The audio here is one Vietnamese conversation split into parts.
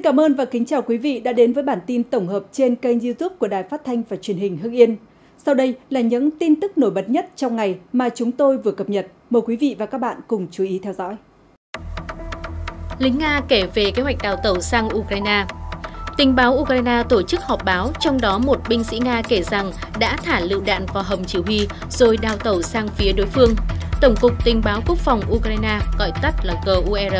Xin cảm ơn và kính chào quý vị đã đến với bản tin tổng hợp trên kênh YouTube của Đài Phát thanh và Truyền hình Hưng Yên. Sau đây là những tin tức nổi bật nhất trong ngày mà chúng tôi vừa cập nhật. Mời quý vị và các bạn cùng chú ý theo dõi. Lính Nga kể về kế hoạch đào tẩu sang Ukraine. Tình báo Ukraine tổ chức họp báo, trong đó một binh sĩ Nga kể rằng đã thả lựu đạn vào hầm chỉ huy rồi đào tẩu sang phía đối phương Tổng cục Tình báo Quốc phòng Ukraine, gọi tắt là GUR,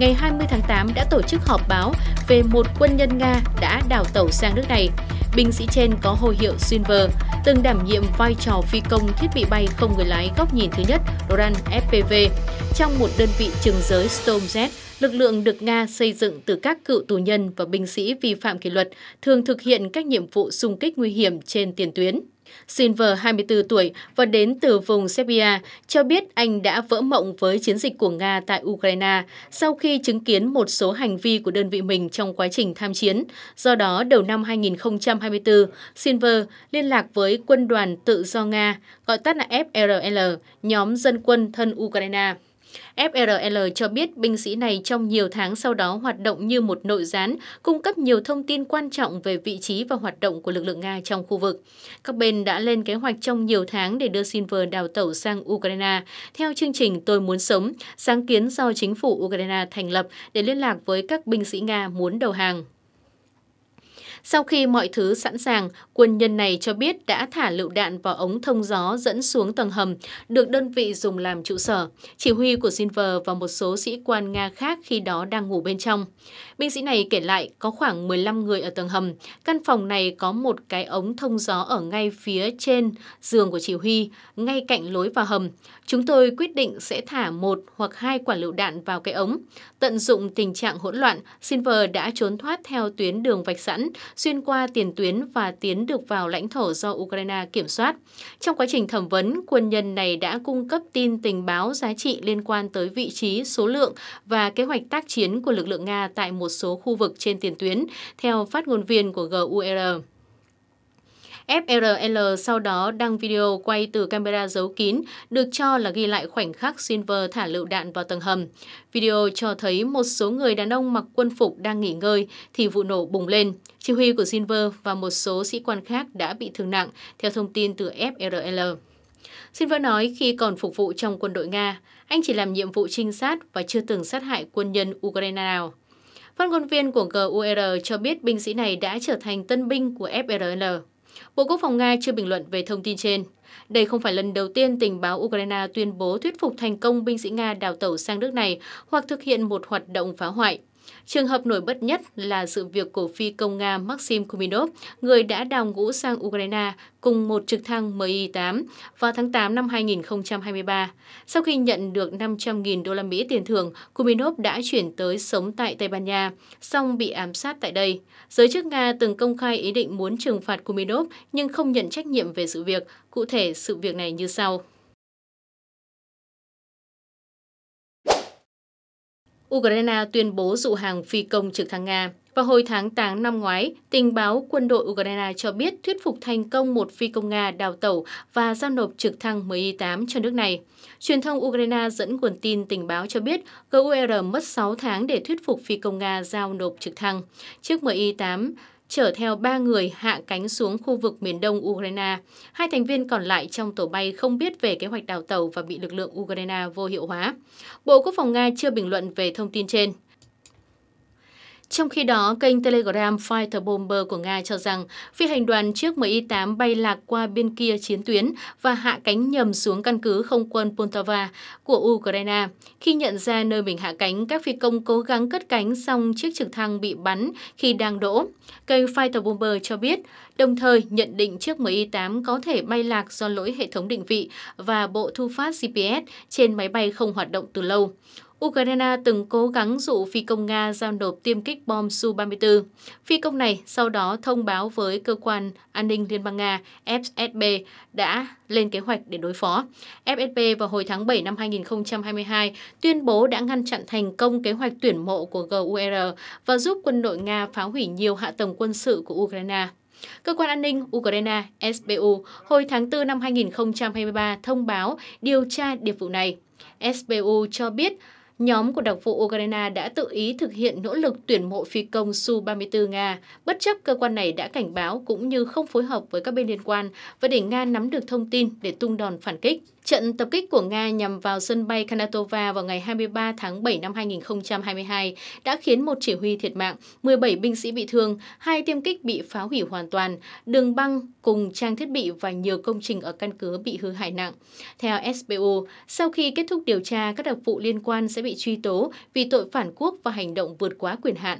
ngày 20 tháng 8 đã tổ chức họp báo về một quân nhân Nga đã đào tẩu sang nước này. Binh sĩ trên có hồi hiệu Silver, từng đảm nhiệm vai trò phi công thiết bị bay không người lái góc nhìn thứ nhất RAN FPV trong một đơn vị trường giới Storm Z lực lượng được Nga xây dựng từ các cựu tù nhân và binh sĩ vi phạm kỷ luật thường thực hiện các nhiệm vụ xung kích nguy hiểm trên tiền tuyến. Silver, 24 tuổi và đến từ vùng Serbia, cho biết anh đã vỡ mộng với chiến dịch của Nga tại Ukraine sau khi chứng kiến một số hành vi của đơn vị mình trong quá trình tham chiến. Do đó, đầu năm 2024, Silver liên lạc với quân đoàn tự do Nga, gọi tắt là FRL, nhóm dân quân thân Ukraine. FRL cho biết binh sĩ này trong nhiều tháng sau đó hoạt động như một nội gián, cung cấp nhiều thông tin quan trọng về vị trí và hoạt động của lực lượng Nga trong khu vực. Các bên đã lên kế hoạch trong nhiều tháng để đưa Silver đào tẩu sang Ukraine theo chương trình Tôi muốn sống, sáng kiến do chính phủ Ukraine thành lập để liên lạc với các binh sĩ Nga muốn đầu hàng. Sau khi mọi thứ sẵn sàng, quân nhân này cho biết đã thả lựu đạn vào ống thông gió dẫn xuống tầng hầm, được đơn vị dùng làm trụ sở. Chỉ huy của Silver và một số sĩ quan Nga khác khi đó đang ngủ bên trong. Binh sĩ này kể lại có khoảng 15 người ở tầng hầm. Căn phòng này có một cái ống thông gió ở ngay phía trên giường của chỉ huy, ngay cạnh lối vào hầm. Chúng tôi quyết định sẽ thả một hoặc hai quả lựu đạn vào cái ống. Tận dụng tình trạng hỗn loạn, Silver đã trốn thoát theo tuyến đường vạch sẵn, xuyên qua tiền tuyến và tiến được vào lãnh thổ do Ukraine kiểm soát. Trong quá trình thẩm vấn, quân nhân này đã cung cấp tin tình báo giá trị liên quan tới vị trí, số lượng và kế hoạch tác chiến của lực lượng Nga tại một số khu vực trên tiền tuyến, theo phát ngôn viên của GUR. E FRL sau đó đăng video quay từ camera giấu kín, được cho là ghi lại khoảnh khắc Silver thả lựu đạn vào tầng hầm. Video cho thấy một số người đàn ông mặc quân phục đang nghỉ ngơi thì vụ nổ bùng lên. Chỉ huy của Silver và một số sĩ quan khác đã bị thương nặng, theo thông tin từ FRL. Silver nói khi còn phục vụ trong quân đội Nga, anh chỉ làm nhiệm vụ trinh sát và chưa từng sát hại quân nhân Ukraine nào. Phát ngôn viên của GUR cho biết binh sĩ này đã trở thành tân binh của FRL. Bộ Quốc phòng Nga chưa bình luận về thông tin trên. Đây không phải lần đầu tiên tình báo Ukraine tuyên bố thuyết phục thành công binh sĩ Nga đào tẩu sang nước này hoặc thực hiện một hoạt động phá hoại. Trường hợp nổi bật nhất là sự việc của phi công Nga Maxim Kuminov, người đã đào ngũ sang Ukraine cùng một trực thăng Mi-8 vào tháng 8 năm 2023. Sau khi nhận được 500.000 đô la Mỹ tiền thưởng, Kuminov đã chuyển tới sống tại Tây Ban Nha, song bị ám sát tại đây. Giới chức Nga từng công khai ý định muốn trừng phạt Kuminov nhưng không nhận trách nhiệm về sự việc. Cụ thể, sự việc này như sau. Ukraine tuyên bố dụ hàng phi công trực thăng Nga. Vào hồi tháng 8 năm ngoái, tình báo quân đội Ukraine cho biết thuyết phục thành công một phi công Nga đào tẩu và giao nộp trực thăng Mi-8 cho nước này. Truyền thông Ukraine dẫn nguồn tin tình báo cho biết GUR mất 6 tháng để thuyết phục phi công Nga giao nộp trực thăng. Chiếc Mi-8 chở theo ba người hạ cánh xuống khu vực miền đông Ukraine. Hai thành viên còn lại trong tổ bay không biết về kế hoạch đào tàu và bị lực lượng Ukraine vô hiệu hóa. Bộ Quốc phòng Nga chưa bình luận về thông tin trên. Trong khi đó, kênh Telegram Fighter Bomber của Nga cho rằng phi hành đoàn chiếc Mi-8 bay lạc qua bên kia chiến tuyến và hạ cánh nhầm xuống căn cứ không quân Poltava của Ukraine. Khi nhận ra nơi mình hạ cánh, các phi công cố gắng cất cánh xong chiếc trực thăng bị bắn khi đang đỗ. Kênh Fighter Bomber cho biết, đồng thời nhận định chiếc Mi-8 có thể bay lạc do lỗi hệ thống định vị và bộ thu phát GPS trên máy bay không hoạt động từ lâu. Ukraine từng cố gắng dụ phi công Nga giao nộp tiêm kích bom Su-34. Phi công này sau đó thông báo với cơ quan an ninh Liên bang Nga FSB đã lên kế hoạch để đối phó. FSB vào hồi tháng 7 năm 2022 tuyên bố đã ngăn chặn thành công kế hoạch tuyển mộ của GUR e và giúp quân đội Nga phá hủy nhiều hạ tầng quân sự của Ukraine. Cơ quan an ninh Ukraine SBU hồi tháng 4 năm 2023 thông báo điều tra điệp vụ này. SBU cho biết nhóm của đặc vụ Ukraine đã tự ý thực hiện nỗ lực tuyển mộ phi công Su-34 Nga, bất chấp cơ quan này đã cảnh báo cũng như không phối hợp với các bên liên quan và để Nga nắm được thông tin để tung đòn phản kích. Trận tập kích của Nga nhằm vào sân bay Kanatova vào ngày 23 tháng 7 năm 2022 đã khiến một chỉ huy thiệt mạng, 17 binh sĩ bị thương, hai tiêm kích bị phá hủy hoàn toàn, đường băng cùng trang thiết bị và nhiều công trình ở căn cứ bị hư hại nặng. Theo SBU, sau khi kết thúc điều tra, các đặc vụ liên quan sẽ bị bị truy tố vì tội phản quốc và hành động vượt quá quyền hạn.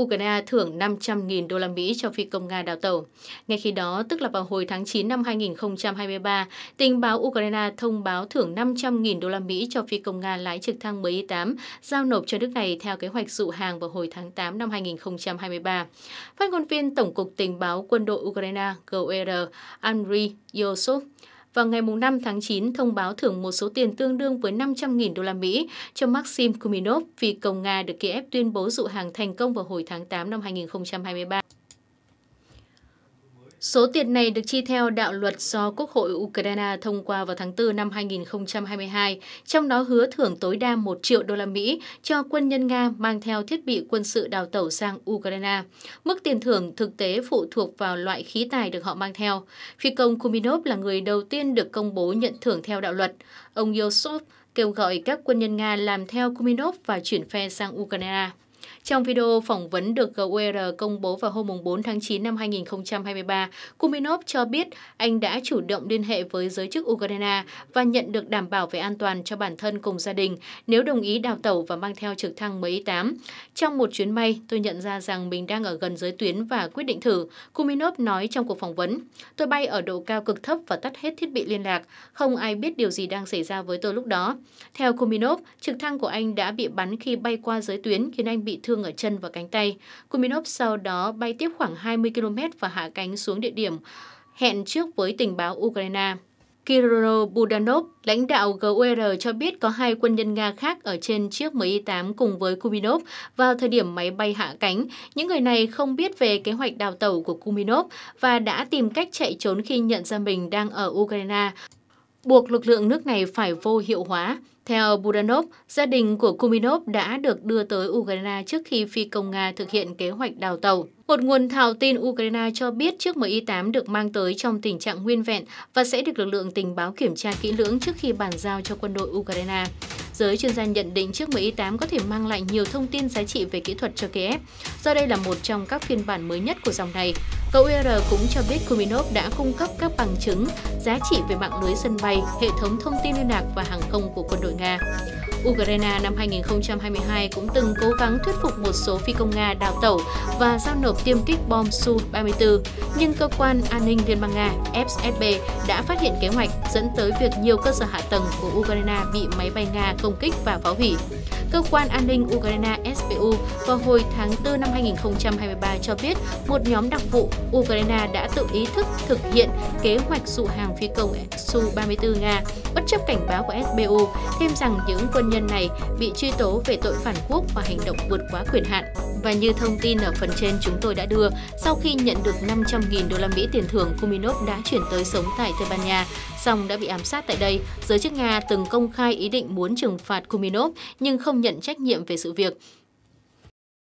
Ukraine thưởng 500.000 đô la Mỹ cho phi công Nga đào tàu. Ngay khi đó, tức là vào hồi tháng 9 năm 2023, tình báo Ukraine thông báo thưởng 500.000 đô la Mỹ cho phi công Nga lái trực thăng Mi-8 giao nộp cho nước này theo kế hoạch dụ hàng vào hồi tháng 8 năm 2023. Phát ngôn viên Tổng cục Tình báo Quân đội Ukraine GUR Andriy Yosov vào ngày 5 tháng 9 thông báo thưởng một số tiền tương đương với 500.000 đô la Mỹ cho Maxim Kuminov vì Cộng Nga được Kiev tuyên bố dụ hàng thành công vào hồi tháng 8 năm 2023. Số tiền này được chi theo đạo luật do Quốc hội Ukraine thông qua vào tháng 4 năm 2022, trong đó hứa thưởng tối đa 1 triệu đô la Mỹ cho quân nhân Nga mang theo thiết bị quân sự đào tẩu sang Ukraine. Mức tiền thưởng thực tế phụ thuộc vào loại khí tài được họ mang theo. Phi công Kuminov là người đầu tiên được công bố nhận thưởng theo đạo luật. Ông Yosov kêu gọi các quân nhân Nga làm theo Kuminov và chuyển phe sang Ukraine. Trong video phỏng vấn được GUR công bố vào hôm 4 tháng 9 năm 2023, Kuminov cho biết anh đã chủ động liên hệ với giới chức Ukraine và nhận được đảm bảo về an toàn cho bản thân cùng gia đình nếu đồng ý đào tẩu và mang theo trực thăng MI-8. Trong một chuyến bay, tôi nhận ra rằng mình đang ở gần giới tuyến và quyết định thử, Kuminov nói trong cuộc phỏng vấn. Tôi bay ở độ cao cực thấp và tắt hết thiết bị liên lạc, không ai biết điều gì đang xảy ra với tôi lúc đó. Theo Kuminov, trực thăng của anh đã bị bắn khi bay qua giới tuyến khiến anh bị thương thương ở chân và cánh tay. Kuminov sau đó bay tiếp khoảng 20 km và hạ cánh xuống địa điểm hẹn trước với tình báo Ukraine. Kirilo Budanov, lãnh đạo GUR cho biết có hai quân nhân Nga khác ở trên chiếc Mi-8 cùng với Kuminov vào thời điểm máy bay hạ cánh. Những người này không biết về kế hoạch đào tẩu của Kuminov và đã tìm cách chạy trốn khi nhận ra mình đang ở Ukraine buộc lực lượng nước này phải vô hiệu hóa. Theo Budanov, gia đình của Kuminov đã được đưa tới Ukraine trước khi phi công Nga thực hiện kế hoạch đào tàu. Một nguồn thảo tin Ukraine cho biết chiếc Mi-8 được mang tới trong tình trạng nguyên vẹn và sẽ được lực lượng tình báo kiểm tra kỹ lưỡng trước khi bàn giao cho quân đội Ukraine. Giới chuyên gia nhận định chiếc Mi-8 có thể mang lại nhiều thông tin giá trị về kỹ thuật cho Kiev, do đây là một trong các phiên bản mới nhất của dòng này. Cầu UR cũng cho biết Kuminov đã cung cấp các bằng chứng giá trị về mạng lưới sân bay, hệ thống thông tin liên lạc và hàng không của quân đội Nga. Ukraine năm 2022 cũng từng cố gắng thuyết phục một số phi công Nga đào tẩu và giao nộp tiêm kích bom Su-34, nhưng cơ quan an ninh Liên bang Nga FSB đã phát hiện kế hoạch dẫn tới việc nhiều cơ sở hạ tầng của Ukraine bị máy bay Nga công kích và phá hủy. Cơ quan an ninh Ukraine SBU vào hồi tháng 4 năm 2023 cho biết một nhóm đặc vụ Ukraine đã tự ý thức thực hiện kế hoạch dụ hàng phi công Su-34 Nga, bất chấp cảnh báo của SBU, thêm rằng những quân nhân này bị truy tố về tội phản quốc và hành động vượt quá quyền hạn. Và như thông tin ở phần trên chúng tôi đã đưa, sau khi nhận được 500.000 đô la Mỹ tiền thưởng, Kuminov đã chuyển tới sống tại Tây Ban Nha, song đã bị ám sát tại đây. Giới chức Nga từng công khai ý định muốn trừng phạt Kuminov nhưng không nhận trách nhiệm về sự việc.